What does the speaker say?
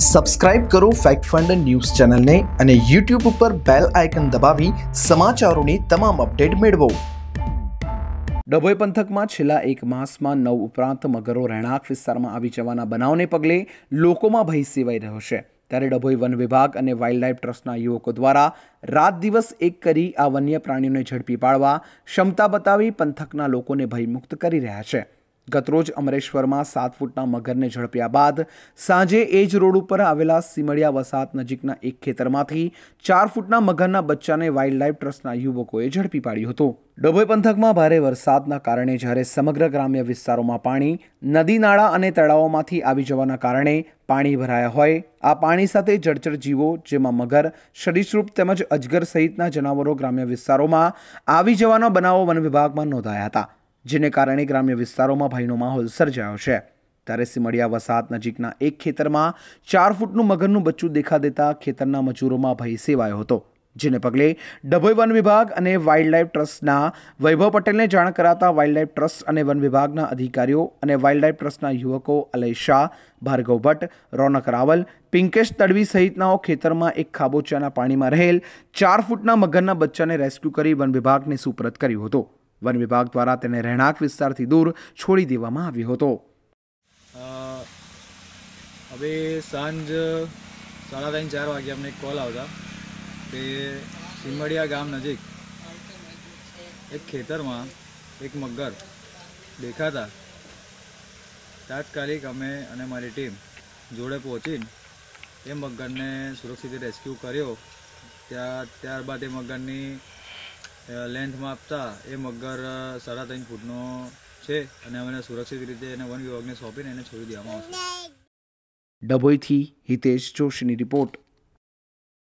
subscribe કરો fact fund news ચેનલને અને યુટ્યુબ ઉપર બેલ આઇકન દબાવી સમાચારોની તમામ અપડેટ મેળવો ડભોઈ પંથકમાં છેલ્લા એક માસમાં નવ ઉપરાંત મગરો રહેણાંક વિસ્તારમાં આવી જવાના બનાવને પગલે લોકોમાં ભય સેવાઈ રહ્યો છે ત્યારે ડભોઈ વન વિભાગ અને વાઇલ્ડલાઇફ ટ્રસ્ટના યુવકો દ્વારા રાત દિવસ એક કરી આ વન્ય પ્રાણીઓને ઝડપી પાડવા ક્ષમતા બતાવી પંથકના લોકોને ભયમુક્ત કરી રહ્યા છે ગતરોજ અમરેશ્વરમાં સાત ફૂટના મગરને ઝડપ્યા બાદ સાંજે એ જ રોડ ઉપર આવેલા સીમડિયા વસાત નજીકના એક ખેતરમાંથી ચાર ફૂટના મગરના બચ્ચાને વાઇલ્ડ ટ્રસ્ટના યુવકોએ ઝડપી પાડ્યું હતું ડભોઈ પંથકમાં ભારે વરસાદના કારણે જ્યારે સમગ્ર ગ્રામ્ય વિસ્તારોમાં પાણી નદી નાળા અને તળાવોમાંથી આવી જવાના કારણે પાણી ભરાયા હોય આ પાણી સાથે જળચર જીવો જેમાં મગર સરીસૃપ તેમજ અજગર સહિતના જનાવરો ગ્રામ્ય વિસ્તારોમાં આવી જવાના બનાવો વન વિભાગમાં નોંધાયા હતા જેને કારણે ગ્રામ્ય વિસ્તારોમાં ભયનો માહોલ સર્જાયો છે ત્યારે સિમડિયા વસાહત નજીકના એક ખેતરમાં ચાર ફૂટનું મગરનું બચ્ચું દેખા દેતા ખેતરના મજૂરોમાં ભય સેવાયો હતો જેને પગલે ડભોઈ વન વિભાગ અને વાઇલ્ડલાઇફ ટ્રસ્ટના વૈભવ પટેલને જાણ કરાતા વાઇલ્ડલાઇફ ટ્રસ્ટ અને વન વિભાગના અધિકારીઓ અને વાઇલ્ડલાઇફ ટ્રસ્ટના યુવકો અલય શાહ ભાર્ગવ ભટ્ટ રોનક રાવલ પિંકેશ તડવી સહિતનાઓ ખેતરમાં એક ખાબોચાના પાણીમાં રહેલ ચાર ફૂટના મગરના બચ્ચાને રેસ્ક્યુ કરી વન વિભાગને સુપરત કર્યું હતું વન વિભાગ દ્વારા તેને રહેણાંક વિસ્તારથી દૂર છોડી દેવામાં આવ્યો હતો હવે સાંજ સાડા ત્રણ ચાર વાગે અમને એક કોલ આવતા કે સિમડિયા ગામ નજીક એક ખેતરમાં એક મગર દેખાતા તાત્કાલિક અમે અને મારી ટીમ જોડે પહોંચીને એ મગરને સુરક્ષિત રેસ્ક્યુ કર્યો ત્યાં ત્યારબાદ એ મગરની લેન્થમાં આપતા એ મગર સાડા ત્રણ ફૂટનો છે અને અમે સુરક્ષિત રીતે એને વન વિભાગને સોંપીને એને છોડી દેવામાં આવશે ડભોઈથી હિતેશ જોશીની રિપોર્ટ